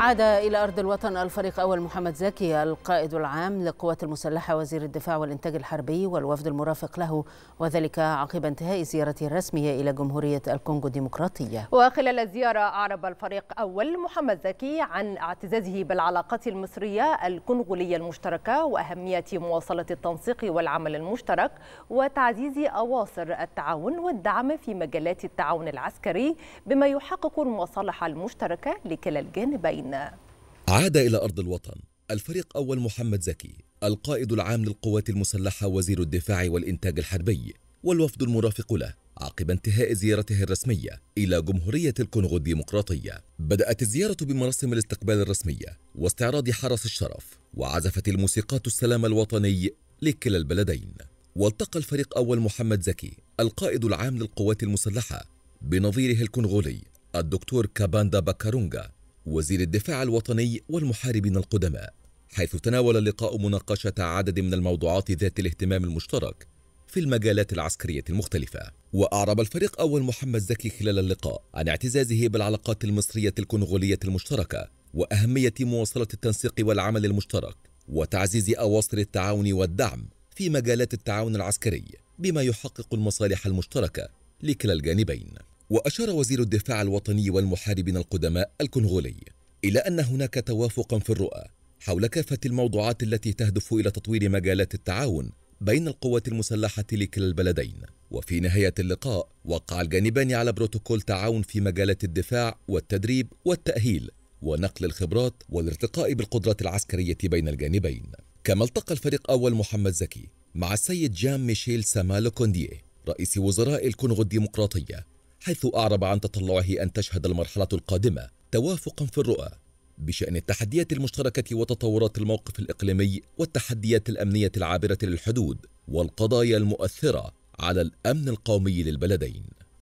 عاد إلى أرض الوطن الفريق أول محمد زكي القائد العام للقوات المسلحة وزير الدفاع والإنتاج الحربي والوفد المرافق له وذلك عقب انتهاء زيارته الرسمية إلى جمهورية الكونغو الديمقراطية وخلال الزيارة أعرب الفريق أول محمد زكي عن اعتزازه بالعلاقات المصرية الكونغولية المشتركة وأهمية مواصلة التنسيق والعمل المشترك وتعزيز أواصر التعاون والدعم في مجالات التعاون العسكري بما يحقق المصالح المشتركة لكلا الجانبين الأمان عاد إلى أرض الوطن الفريق أول محمد زكي القائد العام للقوات المسلحة وزير الدفاع والإنتاج الحربي والوفد المرافق له عقب انتهاء زيارته الرسمية إلى جمهورية الكونغو الديمقراطية بدأت الزيارة بمراسم الاستقبال الرسمية واستعراض حرس الشرف وعزفت الموسيقات السلام الوطني لكلا البلدين والتقى الفريق أول محمد زكي القائد العام للقوات المسلحة بنظيره الكونغولي الدكتور كاباندا باكارونغا وزير الدفاع الوطني والمحاربين القدماء حيث تناول اللقاء مناقشة عدد من الموضوعات ذات الاهتمام المشترك في المجالات العسكرية المختلفة وأعرب الفريق أول محمد زكي خلال اللقاء عن اعتزازه بالعلاقات المصرية الكونغولية المشتركة وأهمية مواصلة التنسيق والعمل المشترك وتعزيز أواصر التعاون والدعم في مجالات التعاون العسكري بما يحقق المصالح المشتركة لكلا الجانبين وأشار وزير الدفاع الوطني والمحاربين القدماء الكونغولي إلى أن هناك توافقا في الرؤى حول كافة الموضوعات التي تهدف إلى تطوير مجالات التعاون بين القوات المسلحة لكلا البلدين وفي نهاية اللقاء وقع الجانبان على بروتوكول تعاون في مجالات الدفاع والتدريب والتأهيل ونقل الخبرات والارتقاء بالقدرات العسكرية بين الجانبين كما التقى الفريق أول محمد زكي مع السيد جان ميشيل سامالو كونديه رئيس وزراء الكونغو الديمقراطية حيث أعرب عن تطلعه أن تشهد المرحلة القادمة توافقا في الرؤى بشأن التحديات المشتركة وتطورات الموقف الإقليمي والتحديات الأمنية العابرة للحدود والقضايا المؤثرة على الأمن القومي للبلدين